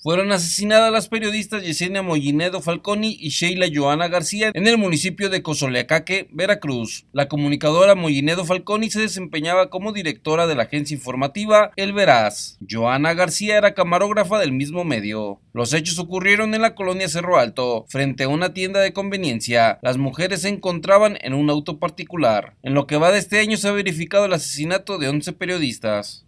Fueron asesinadas las periodistas Yesenia Mollinedo Falconi y Sheila Joana García en el municipio de Cozoleacaque, Veracruz. La comunicadora Mollinedo Falconi se desempeñaba como directora de la agencia informativa El Veraz. Joana García era camarógrafa del mismo medio. Los hechos ocurrieron en la colonia Cerro Alto, frente a una tienda de conveniencia. Las mujeres se encontraban en un auto particular. En lo que va de este año se ha verificado el asesinato de 11 periodistas.